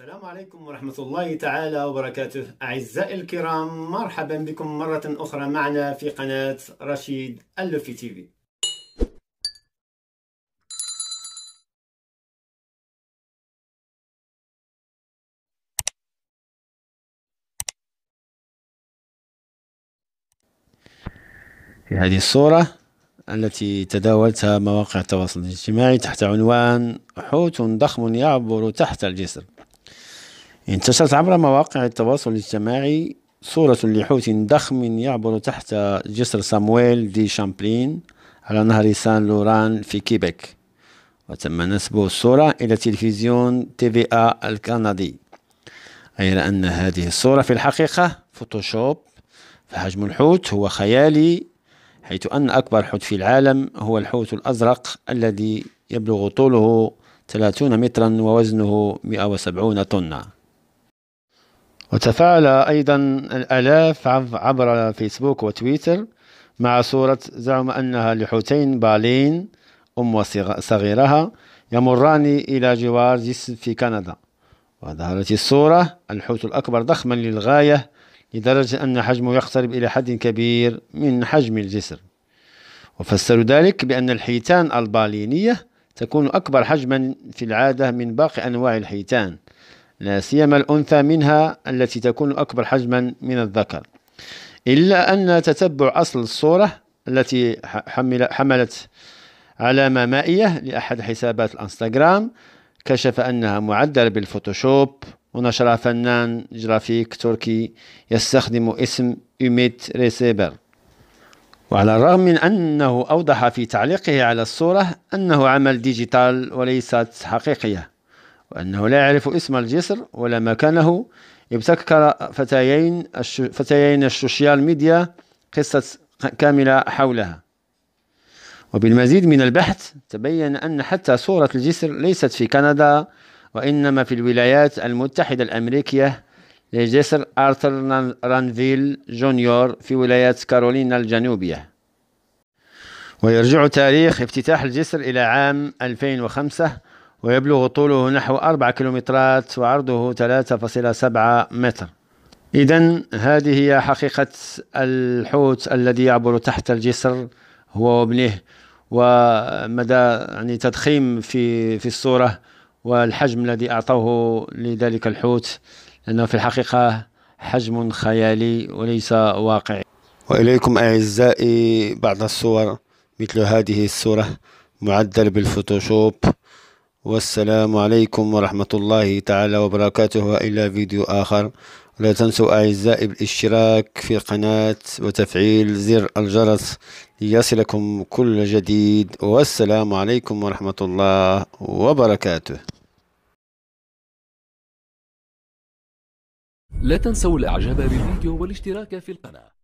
السلام عليكم ورحمة الله تعالى وبركاته أعزائي الكرام مرحبا بكم مرة أخرى معنا في قناة رشيد اللوفي تي في في هذه الصورة التي تداولتها مواقع التواصل الاجتماعي تحت عنوان حوت ضخم يعبر تحت الجسر انتشرت عبر مواقع التواصل الاجتماعي صورة لحوت ضخم يعبر تحت جسر سامويل دي شامبلين على نهر سان لوران في كيبك وتم نسب الصورة إلى تلفزيون تي في آ الكندي غير أن هذه الصورة في الحقيقة فوتوشوب فحجم الحوت هو خيالي حيث أن أكبر حوت في العالم هو الحوت الأزرق الذي يبلغ طوله 30 مترا ووزنه 170 طنًا وتفاعل أيضا الآلاف عبر فيسبوك وتويتر مع صورة زعم أنها لحوتين بالين أم وصغيرها يمران إلى جوار جسر في كندا وظهرت الصورة الحوت الأكبر ضخما للغاية لدرجة أن حجمه يقترب إلى حد كبير من حجم الجسر وفسروا ذلك بأن الحيتان البالينية تكون أكبر حجما في العادة من باقي أنواع الحيتان لا سيما الأنثى منها التي تكون أكبر حجما من الذكر إلا أن تتبع أصل الصورة التي حمل حملت علامة مائية لأحد حسابات الانستغرام كشف أنها معدلة بالفوتوشوب ونشرها فنان جرافيك تركي يستخدم اسم إيميت ريسيبر وعلى الرغم من أنه أوضح في تعليقه على الصورة أنه عمل ديجيتال وليست حقيقية وأنه لا يعرف اسم الجسر ولا مكانه ابتكر فتيين فتيين السوشيال ميديا قصة كاملة حولها وبالمزيد من البحث تبين أن حتى صورة الجسر ليست في كندا وإنما في الولايات المتحدة الأمريكية لجسر آرثر رانفيل جونيور في ولاية كارولينا الجنوبية ويرجع تاريخ افتتاح الجسر إلى عام 2005 ويبلغ طوله نحو 4 كيلومترات وعرضه 3.7 متر إذا هذه هي حقيقة الحوت الذي يعبر تحت الجسر هو وابنه ومدى يعني تضخيم في في الصورة والحجم الذي أعطوه لذلك الحوت لأنه في الحقيقة حجم خيالي وليس واقعي وإليكم أعزائي بعض الصور مثل هذه الصورة معدل بالفوتوشوب والسلام عليكم ورحمة الله تعالى وبركاته إلى فيديو آخر لا تنسوا أعزائي بالاشتراك في القناة وتفعيل زر الجرس ليصلكم كل جديد والسلام عليكم ورحمة الله وبركاته لا تنسوا الإعجاب بالفيديو والاشتراك في القناة